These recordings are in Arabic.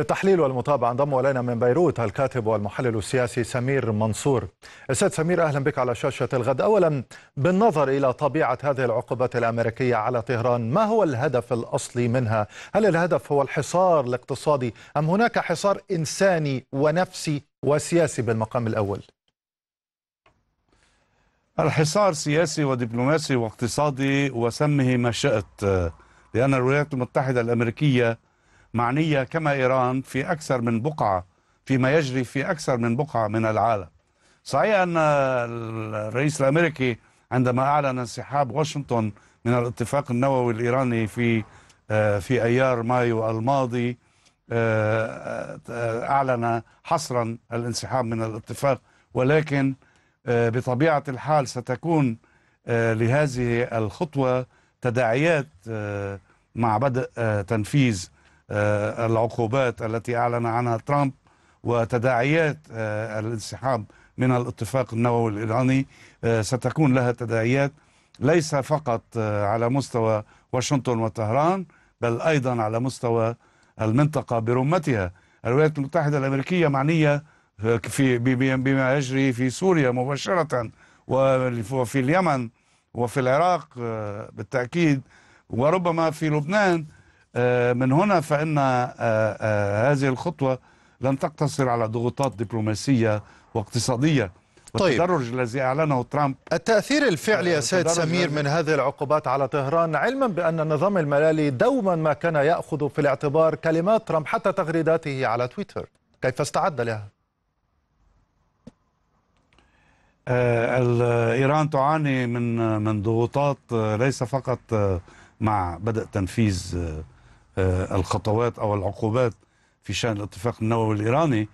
للتحليل والمتابعة انضم إلينا من بيروت الكاتب والمحلل السياسي سمير منصور أستاذ سمير أهلا بك على شاشة الغد أولا بالنظر إلى طبيعة هذه العقوبات الأمريكية على طهران ما هو الهدف الأصلي منها؟ هل الهدف هو الحصار الاقتصادي أم هناك حصار إنساني ونفسي وسياسي بالمقام الأول؟ الحصار سياسي ودبلوماسي واقتصادي وسمه ما شئت لأن الولايات المتحدة الأمريكية معنية كما إيران في أكثر من بقعة فيما يجري في أكثر من بقعة من العالم صحيح أن الرئيس الأمريكي عندما أعلن انسحاب واشنطن من الاتفاق النووي الإيراني في آه، في أيار مايو الماضي آه، آه، أعلن حصرا الانسحاب من الاتفاق ولكن بطبيعة الحال ستكون لهذه الخطوة تداعيات مع بدء تنفيذ آه، العقوبات التي أعلن عنها ترامب وتداعيات آه، الانسحاب من الاتفاق النووي الإيراني آه، ستكون لها تداعيات ليس فقط على مستوى واشنطن وطهران بل أيضا على مستوى المنطقة برمتها الولايات المتحدة الأمريكية معنية في بما يجري في سوريا مباشرة وفي اليمن وفي العراق بالتأكيد وربما في لبنان آه، من هنا فإن آه، آه، هذه الخطوة لن تقتصر على ضغوطات دبلوماسية واقتصادية طيب. والتدرج طيب. الذي أعلنه ترامب التأثير الفعلي يا سيد سمير من هذه العقوبات على طهران علما بأن النظام الملالي دوما ما كان يأخذ في الاعتبار كلمات ترامب حتى تغريداته على تويتر كيف استعد لها؟ إيران تعاني من من ضغوطات ليس فقط مع بدء تنفيذ آه، الخطوات أو العقوبات في شأن الاتفاق النووي الإيراني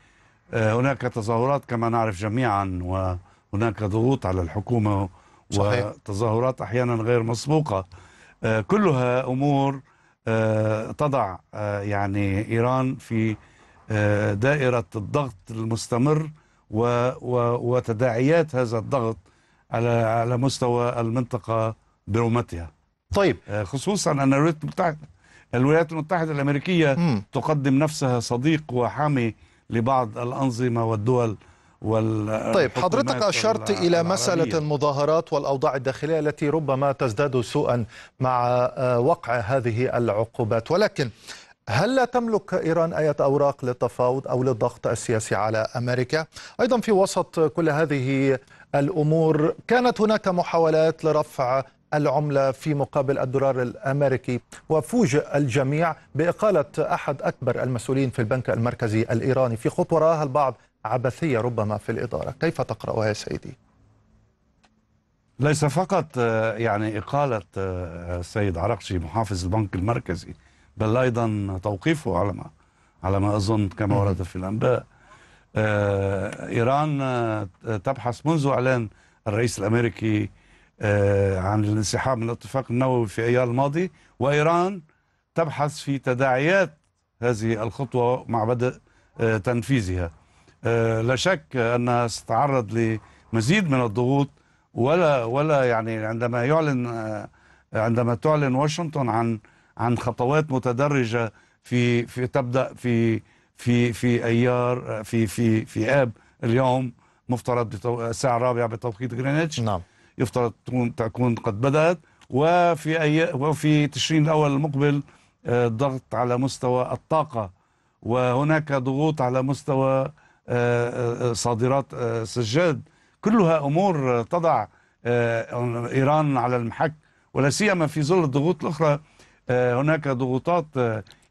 آه، هناك تظاهرات كما نعرف جميعا وهناك ضغوط على الحكومة صحيح. وتظاهرات أحيانا غير مسبوقة آه، كلها أمور تضع يعني إيران في دائرة الضغط المستمر وتداعيات هذا الضغط على على مستوى المنطقة برمتها طيب خصوصا أن الريتم المتحده الولايات المتحدة الأمريكية م. تقدم نفسها صديق وحامي لبعض الأنظمة والدول وال طيب حضرتك أشرت إلى مسألة المظاهرات والأوضاع الداخلية التي ربما تزداد سوءا مع آه، وقع هذه العقوبات ولكن هل لا تملك إيران أي أوراق للتفاوض أو للضغط السياسي على أمريكا؟ أيضا في وسط كل هذه الأمور كانت هناك محاولات لرفع العملة في مقابل الدولار الأمريكي وفوجئ الجميع بإقالة أحد أكبر المسؤولين في البنك المركزي الإيراني في خطوة رآها البعض عبثية ربما في الإدارة كيف تقرأها يا سيدي؟ ليس فقط آه، يعني إقالة آه، السيد عرقشي محافظ البنك المركزي بل أيضا توقيفه على ما على ما أظن كما ورد في الأنباء آه، إيران تبحث منذ إعلان الرئيس الأمريكي آه، عن الانسحاب من الاتفاق النووي في ايار الماضي وايران تبحث في تداعيات هذه الخطوه مع بدء آه، تنفيذها آه، لا شك انها ستتعرض لمزيد من الضغوط ولا ولا يعني عندما يعلن عندما تعلن واشنطن عن عن خطوات متدرجه في في تبدا في في في ايار في في في اب اليوم مفترض الساعه الرابعه بتوقيت جرينتش نعم يفترض تكون تكون قد بدأت وفي أي وفي تشرين الأول المقبل آه، ضغط على مستوى الطاقة وهناك ضغوط على مستوى آه، آه، صادرات سجاد كلها أمور تضع إيران على المحك ولا سيما في ظل الضغوط الأخرى هناك ضغوطات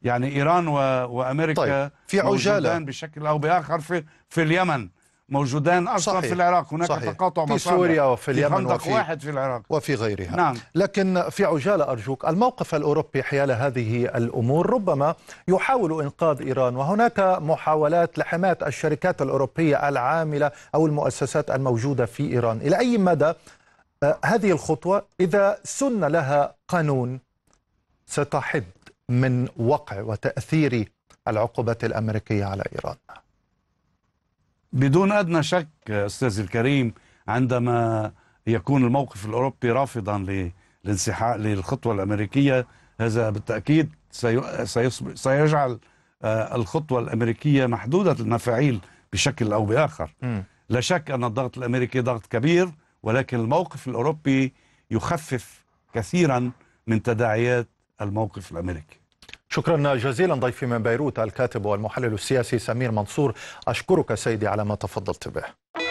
يعني إيران وأمريكا طيب في عجالة بشكل أو بآخر في, في اليمن موجودان اصلا في العراق هناك صحيح. تقاطع في سوريا وفي اليمن وفي واحد في العراق وفي غيرها نعم. لكن في عجاله ارجوك الموقف الاوروبي حيال هذه الامور ربما يحاول انقاذ ايران وهناك محاولات لحمايه الشركات الاوروبيه العامله او المؤسسات الموجوده في ايران الى اي مدى آه، هذه الخطوه اذا سن لها قانون ستحد من وقع وتاثير العقوبات الامريكيه على ايران بدون أدنى شك استاذي الكريم عندما يكون الموقف الأوروبي رافضا للانسحاب للخطوة الأمريكية هذا بالتأكيد سيجعل آه، الخطوة الأمريكية محدودة المفاعيل بشكل أو بآخر م. لا شك أن الضغط الأمريكي ضغط كبير ولكن الموقف الأوروبي يخفف كثيرا من تداعيات الموقف الأمريكي شكرا جزيلا ضيفي من بيروت الكاتب والمحلل السياسي سمير منصور أشكرك سيدي على ما تفضلت به